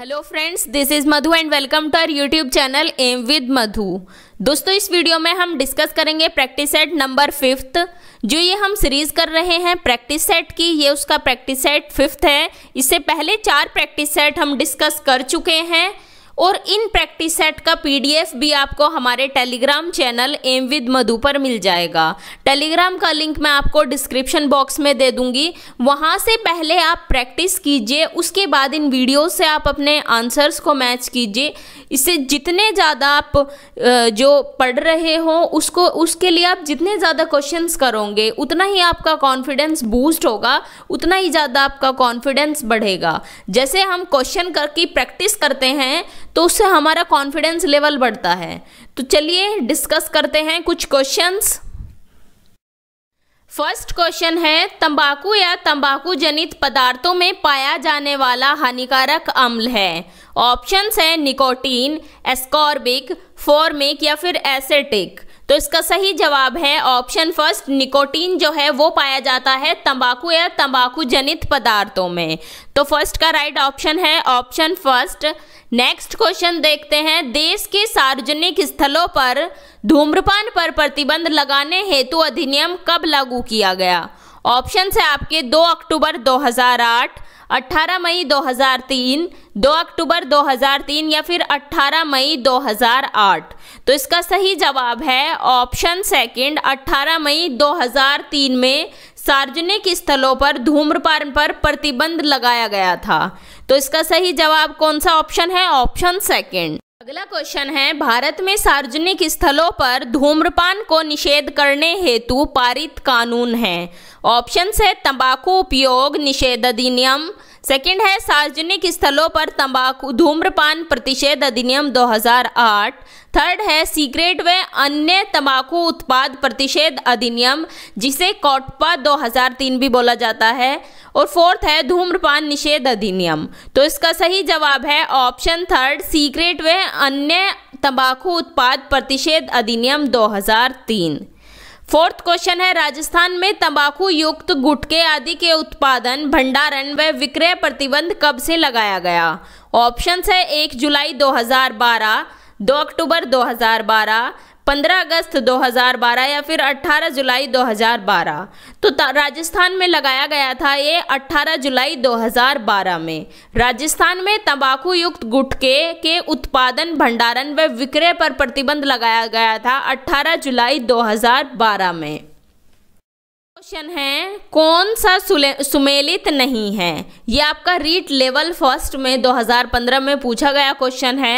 hello friends this is Madhu and welcome to our YouTube channel M with Madhu दोस्तों इस video में हम discuss करेंगे प्रैक्टिस सेट नंबर फिफ्थ जो ये हम सीरीज़ कर रहे हैं प्रैक्टिस सेट की ये उसका प्रैक्टिस सेट फिफ्थ है इससे पहले चार प्रैक्टिस सेट हम डिस्कस कर चुके हैं और इन प्रैक्टिस सेट का पीडीएफ भी आपको हमारे Telegram channel M with Madhu पर मिल जाएगा टेलीग्राम का लिंक मैं आपको डिस्क्रिप्शन बॉक्स में दे दूंगी वहाँ से पहले आप प्रैक्टिस कीजिए उसके बाद इन वीडियो से आप अपने आंसर्स को मैच कीजिए इससे जितने ज़्यादा आप जो पढ़ रहे हो उसको उसके लिए आप जितने ज़्यादा क्वेश्चन करोगे उतना ही आपका कॉन्फिडेंस बूस्ट होगा उतना ही ज़्यादा आपका कॉन्फिडेंस बढ़ेगा जैसे हम क्वेश्चन करके प्रैक्टिस करते हैं तो उससे हमारा कॉन्फिडेंस लेवल बढ़ता है तो चलिए डिस्कस करते हैं कुछ क्वेश्चंस फर्स्ट क्वेश्चन है तंबाकू या तंबाकू जनित पदार्थों में पाया जाने वाला हानिकारक अम्ल है ऑप्शंस है निकोटीन एस्कॉर्बिक फॉर्मिक या फिर एसेटिक तो इसका सही जवाब है ऑप्शन फर्स्ट निकोटीन जो है वो पाया जाता है तंबाकू या तंबाकू जनित पदार्थों में तो फर्स्ट का राइट ऑप्शन है ऑप्शन फर्स्ट नेक्स्ट क्वेश्चन देखते हैं देश के सार्वजनिक स्थलों पर धूम्रपान पर प्रतिबंध लगाने हेतु अधिनियम कब लागू किया गया ऑप्शन है आपके 2 अक्टूबर 2008, 18 मई 2003, 2 अक्टूबर 2003 या फिर 18 मई 2008 तो इसका सही जवाब है ऑप्शन सेकंड 18 मई 2003 में सार्वजनिक स्थलों पर धूम्रपान पर प्रतिबंध लगाया गया था तो इसका सही जवाब कौन सा ऑप्शन है ऑप्शन सेकंड अगला क्वेश्चन है भारत में सार्वजनिक स्थलों पर धूम्रपान को निषेध करने हेतु पारित कानून है ऑप्शन है तंबाकू उपयोग निषेध अधिनियम सेकंड है सार्वजनिक स्थलों पर तंबाकू धूम्रपान प्रतिषेध अधिनियम 2008 थर्ड है सिगरेट व अन्य तंबाकू उत्पाद प्रतिषेध अधिनियम जिसे कॉटपा 2003 भी बोला जाता है और फोर्थ है धूम्रपान निषेध अधिनियम तो इसका सही जवाब है ऑप्शन थर्ड सिगरेट व अन्य तंबाकू उत्पाद प्रतिषेध अधिनियम दो फोर्थ क्वेश्चन है राजस्थान में तंबाकू युक्त गुटके आदि के उत्पादन भंडारण व विक्रय प्रतिबंध कब से लगाया गया ऑप्शन है एक जुलाई 2012 दो अक्टूबर 2012 15 अगस्त 2012 या फिर 18 जुलाई 2012 तो राजस्थान में लगाया गया था ये 18 जुलाई 2012 में राजस्थान में तंबाकू युक्त गुटके के उत्पादन भंडारण व विक्रय पर प्रतिबंध लगाया गया था 18 जुलाई 2012 में क्वेश्चन है कौन सा सुमेलित नहीं है ये आपका रीट लेवल फर्स्ट में 2015 में पूछा गया क्वेश्चन है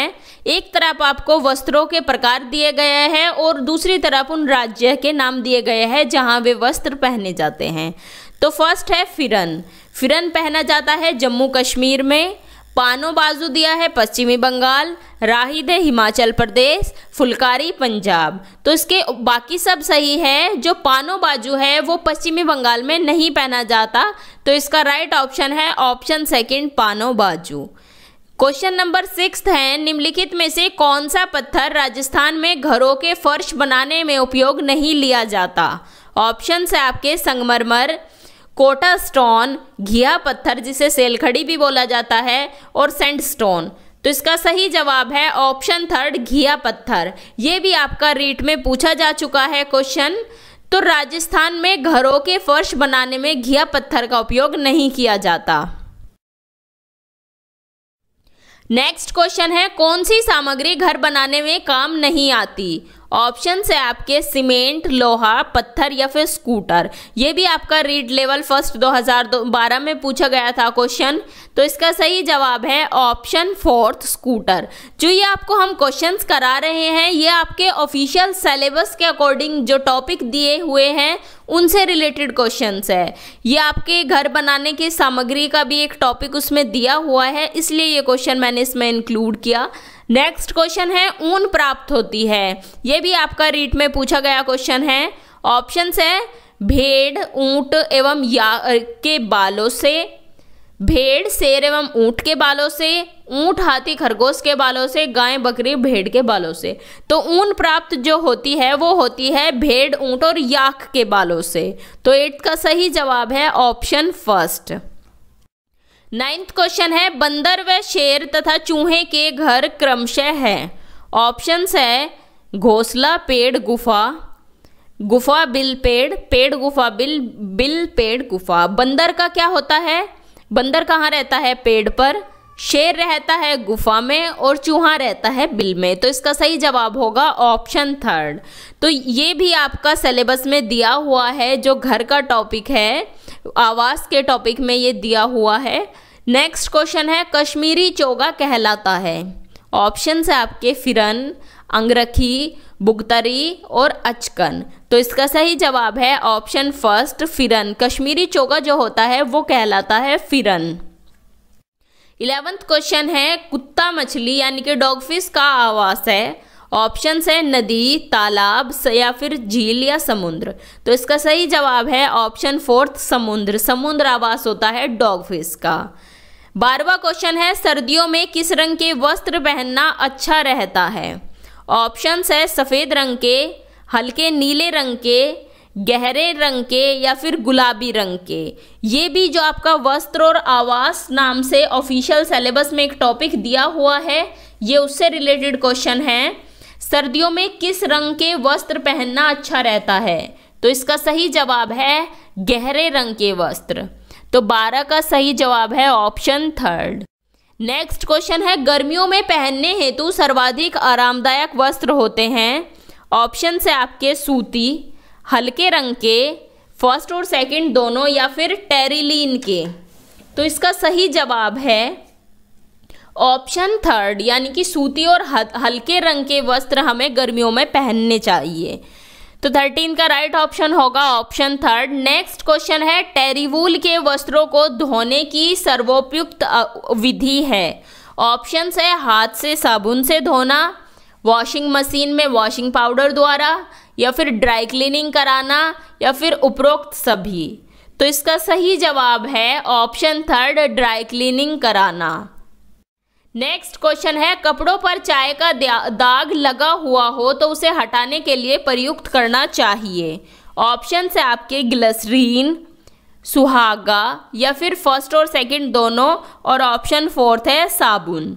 एक तरफ आपको वस्त्रों के प्रकार दिए गए हैं और दूसरी तरफ उन राज्य के नाम दिए गए हैं जहां वे वस्त्र पहने जाते हैं तो फर्स्ट है फिरन फिरन पहना जाता है जम्मू कश्मीर में पानो बाजू दिया है पश्चिमी बंगाल राहिद है हिमाचल प्रदेश फुलकारी पंजाब तो इसके बाकी सब सही है जो पानो बाजू है वो पश्चिमी बंगाल में नहीं पहना जाता तो इसका राइट ऑप्शन है ऑप्शन सेकंड पानो बाजू क्वेश्चन नंबर सिक्स है निम्नलिखित में से कौन सा पत्थर राजस्थान में घरों के फर्श बनाने में उपयोग नहीं लिया जाता ऑप्शन है आपके संगमरमर कोटा स्टोन घिया पत्थर जिसे सेलखड़ी भी बोला जाता है और सेंड स्टोन तो इसका सही जवाब है ऑप्शन थर्ड घिया पत्थर ये भी आपका रीट में पूछा जा चुका है क्वेश्चन तो राजस्थान में घरों के फर्श बनाने में घिया पत्थर का उपयोग नहीं किया जाता नेक्स्ट क्वेश्चन है कौन सी सामग्री घर बनाने में काम नहीं आती ऑप्शन है आपके सीमेंट लोहा पत्थर या फिर स्कूटर ये भी आपका रीड लेवल फर्स्ट 2012 में पूछा गया था क्वेश्चन तो इसका सही जवाब है ऑप्शन फोर्थ स्कूटर जो ये आपको हम क्वेश्चंस करा रहे हैं ये आपके ऑफिशियल सेलेबस के अकॉर्डिंग जो टॉपिक दिए हुए हैं उनसे रिलेटेड क्वेश्चंस है ये आपके घर बनाने की सामग्री का भी एक टॉपिक उसमें दिया हुआ है इसलिए ये क्वेश्चन मैंने इसमें इंक्लूड किया नेक्स्ट क्वेश्चन है ऊन प्राप्त होती है ये भी आपका रीट में पूछा गया क्वेश्चन है ऑप्शन है भेड़ ऊंट एवं या के बालों से भेड़ शेर एवं ऊंट के बालों से ऊंट हाथी खरगोश के बालों से गाय बकरी भेड़ के बालों से तो ऊन प्राप्त जो होती है वो होती है भेड़ ऊंट और याक के बालों से तो एट का सही जवाब है ऑप्शन फर्स्ट नाइन्थ क्वेश्चन है बंदर व शेर तथा चूहे के घर क्रमशः है ऑप्शंस है घोसला पेड़ गुफा गुफा बिल पेड़ पेड़ गुफा बिल बिल पेड़ गुफा बंदर का क्या होता है बंदर कहाँ रहता है पेड़ पर शेर रहता है गुफा में और चूहा रहता है बिल में तो इसका सही जवाब होगा ऑप्शन थर्ड तो ये भी आपका सिलेबस में दिया हुआ है जो घर का टॉपिक है आवास के टॉपिक में ये दिया हुआ है नेक्स्ट क्वेश्चन है कश्मीरी चोगा कहलाता है ऑप्शन है आपके फिरन अंगरखी बुगतरी और अचकन तो इसका सही जवाब है ऑप्शन फर्स्ट फिरन कश्मीरी चोगा जो होता है वो कहलाता है फिरन इलेवेंथ क्वेश्चन है कुत्ता मछली यानी कि डॉगफिश का आवास है ऑप्शन है नदी तालाब या फिर झील या समुद्र तो इसका सही जवाब है ऑप्शन फोर्थ समुद्र समुद्र आवास होता है डॉगफिश का बारहवा क्वेश्चन है सर्दियों में किस रंग के वस्त्र पहनना अच्छा रहता है ऑप्शंस है सफ़ेद रंग के हल्के नीले रंग के गहरे रंग के या फिर गुलाबी रंग के ये भी जो आपका वस्त्र और आवास नाम से ऑफिशियल सेलेबस में एक टॉपिक दिया हुआ है ये उससे रिलेटेड क्वेश्चन है सर्दियों में किस रंग के वस्त्र पहनना अच्छा रहता है तो इसका सही जवाब है गहरे रंग के वस्त्र तो 12 का सही जवाब है ऑप्शन थर्ड नेक्स्ट क्वेश्चन है गर्मियों में पहनने हेतु सर्वाधिक आरामदायक वस्त्र होते हैं ऑप्शन से आपके सूती हल्के रंग के फर्स्ट और सेकंड दोनों या फिर टेरिलीन के तो इसका सही जवाब है ऑप्शन थर्ड यानी कि सूती और हल्के रंग के वस्त्र हमें गर्मियों में पहनने चाहिए तो थर्टीन का राइट ऑप्शन होगा ऑप्शन थर्ड नेक्स्ट क्वेश्चन है टेरीवूल के वस्त्रों को धोने की सर्वोपयुक्त विधि है ऑप्शन है हाथ से साबुन से धोना वॉशिंग मशीन में वॉशिंग पाउडर द्वारा या फिर ड्राई क्लीनिंग कराना या फिर उपरोक्त सभी तो इसका सही जवाब है ऑप्शन थर्ड ड्राई क्लीनिंग कराना नेक्स्ट क्वेश्चन है कपड़ों पर चाय का दाग लगा हुआ हो तो उसे हटाने के लिए प्रयुक्त करना चाहिए ऑप्शन है आपके ग्लसरीन सुहागा या फिर फर्स्ट और सेकंड दोनों और ऑप्शन फोर्थ है साबुन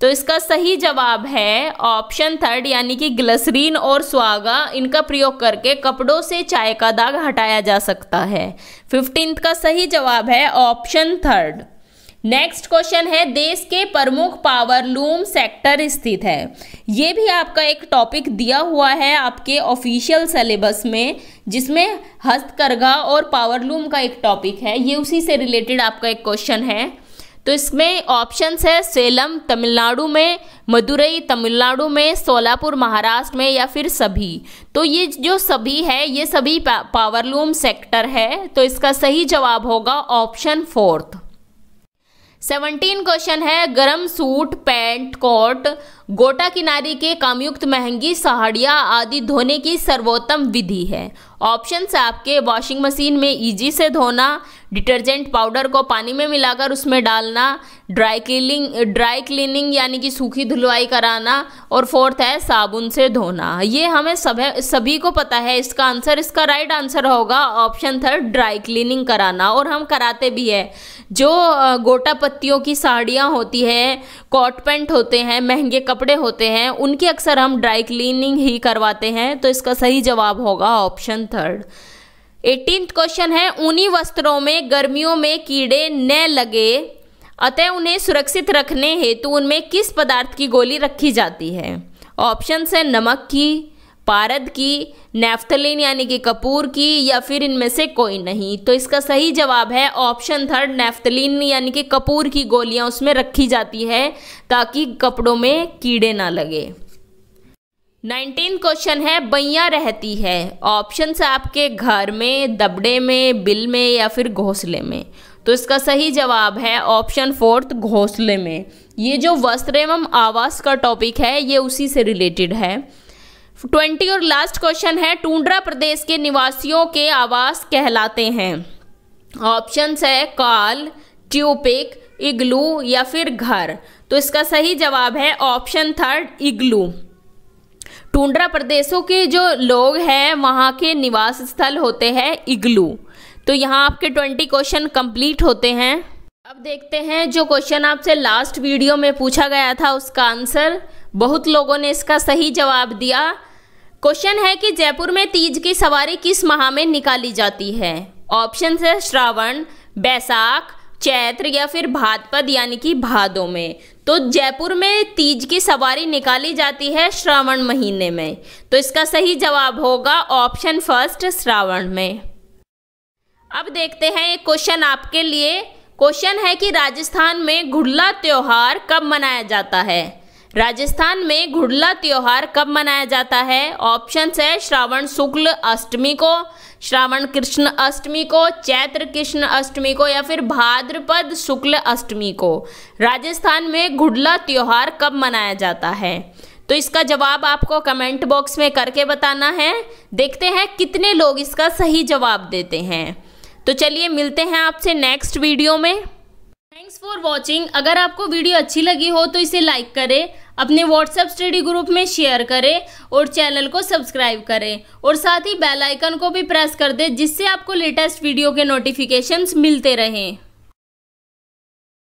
तो इसका सही जवाब है ऑप्शन थर्ड यानी कि ग्लसरीन और सुहागा इनका प्रयोग करके कपड़ों से चाय का दाग हटाया जा सकता है फिफ्टींथ का सही जवाब है ऑप्शन थर्ड नेक्स्ट क्वेश्चन है देश के प्रमुख पावर लूम सेक्टर स्थित है ये भी आपका एक टॉपिक दिया हुआ है आपके ऑफिशियल सिलेबस में जिसमें हस्तकरघा और पावरलूम का एक टॉपिक है ये उसी से रिलेटेड आपका एक क्वेश्चन है तो इसमें ऑप्शंस है सेलम तमिलनाडु में मदुरई तमिलनाडु में सोलापुर महाराष्ट्र में या फिर सभी तो ये जो सभी है ये सभी पावरलूम सेक्टर है तो इसका सही जवाब होगा ऑप्शन फोर्थ सेवनटीन क्वेश्चन है गर्म सूट पैंट कोट गोटा किनारी के कामयुक्त महंगी सहाड़िया आदि धोने की सर्वोत्तम विधि है ऑप्शन आपके वॉशिंग मशीन में ईजी से धोना डिटर्जेंट पाउडर को पानी में मिलाकर उसमें डालना ड्राई क्लीनिंग ड्राई क्लीनिंग यानी कि सूखी धुलवाई कराना और फोर्थ है साबुन से धोना ये हमें सब सभी को पता है इसका आंसर इसका राइट आंसर होगा ऑप्शन थर्ड ड्राई क्लीनिंग कराना और हम कराते भी है जो गोटा पत्तियों की साड़ियाँ होती है कॉट पेंट होते हैं महंगे कपड़े होते हैं उनकी अक्सर हम ड्राई क्लीनिंग ही करवाते हैं तो इसका सही जवाब होगा ऑप्शन थर्ड एटीन क्वेश्चन है ऊनी वस्त्रों में गर्मियों में कीड़े न लगे अतः उन्हें सुरक्षित रखने हेतु उनमें किस पदार्थ की गोली रखी जाती है ऑप्शन है नमक की पारद की नेफ्थलिन यानी कि कपूर की या फिर इनमें से कोई नहीं तो इसका सही जवाब है ऑप्शन थर्ड नेफ्थलिन यानी कि कपूर की गोलियां उसमें रखी जाती है ताकि कपड़ों में कीड़े ना लगे नाइनटीन क्वेश्चन है बैया रहती है ऑप्शन आपके घर में दबड़े में बिल में या फिर घोंसले में तो इसका सही जवाब है ऑप्शन फोर्थ घोंसले में ये जो वस्त्र एवं आवास का टॉपिक है ये उसी से रिलेटेड है ट्वेंटी और लास्ट क्वेश्चन है टूंड्रा प्रदेश के निवासियों के आवास कहलाते हैं ऑप्शंस है काल ट्यूपिक इग्लू या फिर घर तो इसका सही जवाब है ऑप्शन थर्ड इग्लू टूंड्रा प्रदेशों के जो लोग हैं वहाँ के निवास स्थल होते हैं इग्लू तो यहाँ आपके ट्वेंटी क्वेश्चन कंप्लीट होते हैं अब देखते हैं जो क्वेश्चन आपसे लास्ट वीडियो में पूछा गया था उसका आंसर बहुत लोगों ने इसका सही जवाब दिया क्वेश्चन है कि जयपुर में तीज की सवारी किस माह में निकाली जाती है ऑप्शन है श्रावण बैसाख चैत्र या फिर भादपद यानी कि भादों में तो जयपुर में तीज की सवारी निकाली जाती है श्रावण महीने में तो इसका सही जवाब होगा ऑप्शन फर्स्ट श्रावण में अब देखते हैं एक क्वेश्चन आपके लिए क्वेश्चन है कि राजस्थान में घुड़ला त्यौहार कब मनाया जाता है राजस्थान में घुड़ला त्योहार कब मनाया जाता है ऑप्शन है श्रावण शुक्ल अष्टमी को श्रावण कृष्ण अष्टमी को चैत्र कृष्ण अष्टमी को या फिर भाद्रपद शुक्ल अष्टमी को राजस्थान में घुड़ला त्योहार कब मनाया जाता है तो इसका जवाब आपको कमेंट बॉक्स में करके बताना है देखते हैं कितने लोग इसका सही जवाब देते हैं तो चलिए मिलते हैं आपसे नेक्स्ट वीडियो में थैंक्स फॉर वॉचिंग अगर आपको वीडियो अच्छी लगी हो तो इसे लाइक करें अपने व्हाट्सएप स्टडी ग्रुप में शेयर करें और चैनल को सब्सक्राइब करें और साथ ही बेल आइकन को भी प्रेस कर दें जिससे आपको लेटेस्ट वीडियो के नोटिफिकेशंस मिलते रहें